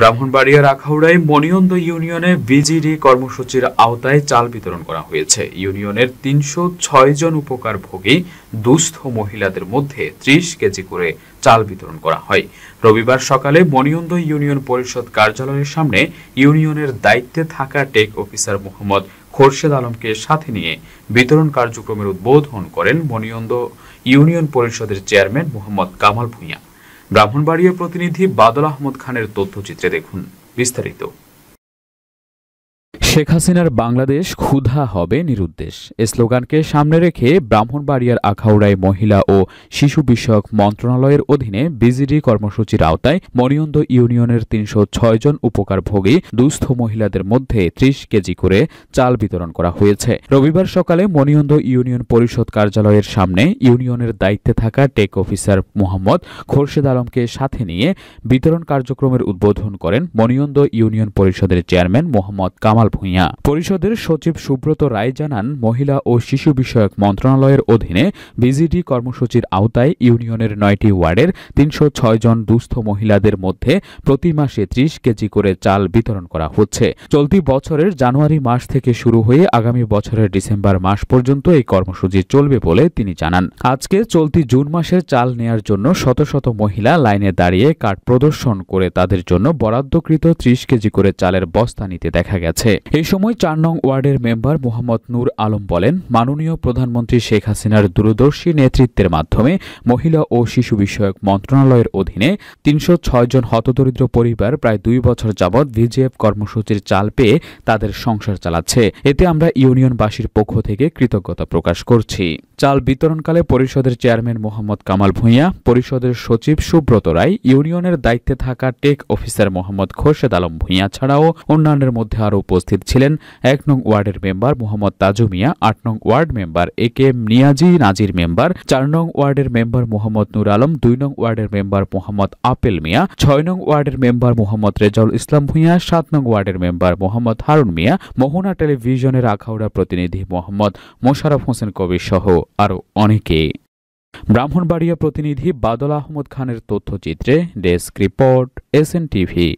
ব্রাহ্মণবাড়িয়ার আখাউড়ায় মনিয়ন্দ ইউনিয়নে বিজিডি কর্মসূচির আওতায় চাল বিতরণ করা হয়েছে ইউনিয়নের তিনশো ছয় জন উপকার ভোগী দুস্থ মহিলাদের মধ্যে ত্রিশ কেজি করে চাল বিতরণ করা হয় রবিবার সকালে মনিয়ন্দ ইউনিয়ন পরিষদ কার্যালয়ের সামনে ইউনিয়নের দায়িত্বে থাকা টেক অফিসার মোহাম্মদ খোরশেদ আলমকে সাথে নিয়ে বিতরণ কার্যক্রমের উদ্বোধন করেন মনিয়ন্দ ইউনিয়ন পরিষদের চেয়ারম্যান মোহাম্মদ কামাল ভুঁইয়া ব্রাহ্মণবাড়িয়া প্রতিনিধি বাদল আহমদ খানের তথ্যচিত্রে দেখুন বিস্তারিত শেখ হাসিনার বাংলাদেশ ক্ষুধা হবে নিরুদ্দেশ এ স্লোগানকে সামনে রেখে ব্রাহ্মণবাড়িয়ার আখাউড়ায় মহিলা ও শিশু বিষয়ক মন্ত্রণালয়ের অধীনে বিজিডি কর্মসূচির আওতায় মনিয়ন্দ ইউনিয়নের তিনশো জন ভোগী দুস্থ মহিলাদের মধ্যে ত্রিশ কেজি করে চাল বিতরণ করা হয়েছে রবিবার সকালে মনিয়ন্দ ইউনিয়ন পরিষদ কার্যালয়ের সামনে ইউনিয়নের দায়িত্বে থাকা টেক অফিসার মোহাম্মদ খোরশেদ আলমকে সাথে নিয়ে বিতরণ কার্যক্রমের উদ্বোধন করেন মনিয়ন্দ ইউনিয়ন পরিষদের চেয়ারম্যান মোহাম্মদ কামাল ভূঁইয়া পরিষদের সচিব সুব্রত রায় জানান মহিলা ও শিশু বিষয়ক মন্ত্রণালয়ের অধীনে বিজিডি কর্মসূচির আওতায় ইউনিয়নের নয়টি ওয়ার্ডের তিনশো জন দুস্থ মহিলাদের মধ্যে প্রতি মাসে ত্রিশ কেজি করে চাল বিতরণ করা হচ্ছে চলতি বছরের জানুয়ারি মাস থেকে শুরু হয়ে আগামী বছরের ডিসেম্বর মাস পর্যন্ত এই কর্মসূচি চলবে বলে তিনি জানান আজকে চলতি জুন মাসের চাল নেয়ার জন্য শত শত মহিলা লাইনে দাঁড়িয়ে কাঠ প্রদর্শন করে তাদের জন্য বরাদ্দকৃত ত্রিশ কেজি করে চালের বস্তা নিতে দেখা গেছে এই সময় চার নং ওয়ার্ডের মেম্বার মোহাম্মদ নূর আলম বলেন মাননীয় প্রধানমন্ত্রী শেখ হাসিনার দূরদর্শী নেতৃত্বের মাধ্যমে মহিলা ও শিশু বিষয়ক মন্ত্রণালয়ের অধীনে তিনশো জন হতদরিদ্র পরিবার প্রায় দুই বছর যাবৎ ভিজিএফ কর্মসূচির চাল পেয়ে তাদের সংসার চালাচ্ছে এতে আমরা ইউনিয়নবাসীর পক্ষ থেকে কৃতজ্ঞতা প্রকাশ করছি চাল বিতরণকালে পরিষদের চেয়ারম্যান মোহাম্মদ কামাল ভূঁইয়া পরিষদের সচিব সুব্রত রায় ইউনিয়নের দায়িত্বে থাকা টেক অফিসার মোহাম্মদ খোরশেদ আলম ভূঁইয়া ছাড়াও অন্যান্যের মধ্যে আরও উপস্থিত ছিলেন এক নং ওয়ার্ডের মেম্বার মোহাম্মদ তাজু মিয়া আট নং ward member A K M Niazi Nazir member চার নং ওয়ার্ডের মেম্বার মোহাম্মদ নুর আলম দুই নং ওয়ার্ডের মেম্বার মোহাম্মদ আপেল মিয়া ছয় নং ওয়ার্ডের মেম্বার মোহাম্মদ রেজাউল ইসলাম ভূঁইয়া সাত নং ওয়ার্ডের মেম্বার মোহাম্মদ হারুন মিয়া মোহনা টেলিভিশনের আখাউড়া প্রতিনিধি মোহাম্মদ মোশারফ হোসেন কবির সহ আরও অনেকে ব্রাহ্মণবাড়িয়া প্রতিনিধি বাদল আহমদ খানের তথ্যচিত্রে ডেস্ক রিপোর্ট এস টিভি